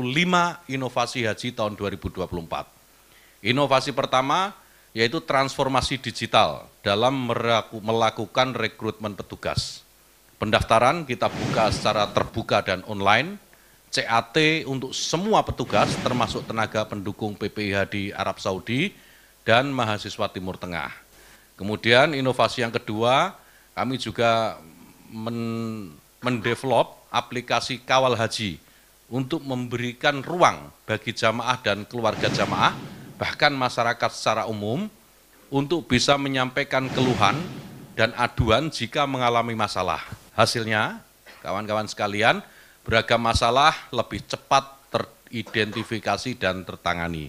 5 inovasi haji tahun 2024. Inovasi pertama yaitu transformasi digital dalam melakukan rekrutmen petugas. Pendaftaran kita buka secara terbuka dan online, CAT untuk semua petugas termasuk tenaga pendukung PPIH di Arab Saudi dan mahasiswa Timur Tengah. Kemudian inovasi yang kedua, kami juga men mendevelop aplikasi Kawal Haji untuk memberikan ruang bagi jamaah dan keluarga jamaah, bahkan masyarakat secara umum, untuk bisa menyampaikan keluhan dan aduan jika mengalami masalah. Hasilnya, kawan-kawan sekalian, beragam masalah lebih cepat teridentifikasi dan tertangani.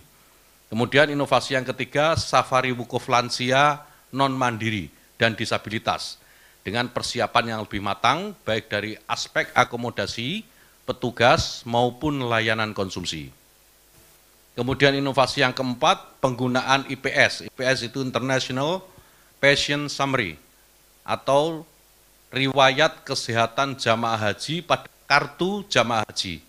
Kemudian inovasi yang ketiga, safari wukuf lansia non-mandiri dan disabilitas. Dengan persiapan yang lebih matang, baik dari aspek akomodasi, petugas maupun layanan konsumsi. Kemudian inovasi yang keempat, penggunaan IPS. IPS itu International Patient Summary atau riwayat kesehatan jamaah haji pada kartu jamaah haji.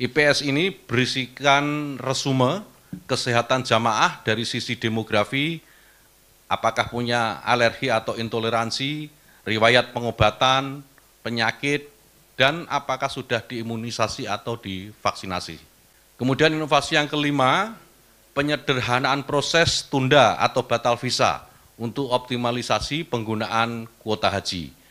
IPS ini berisikan resume kesehatan jamaah dari sisi demografi, apakah punya alergi atau intoleransi, riwayat pengobatan, penyakit, dan apakah sudah diimunisasi atau divaksinasi. Kemudian inovasi yang kelima, penyederhanaan proses tunda atau batal visa untuk optimalisasi penggunaan kuota haji.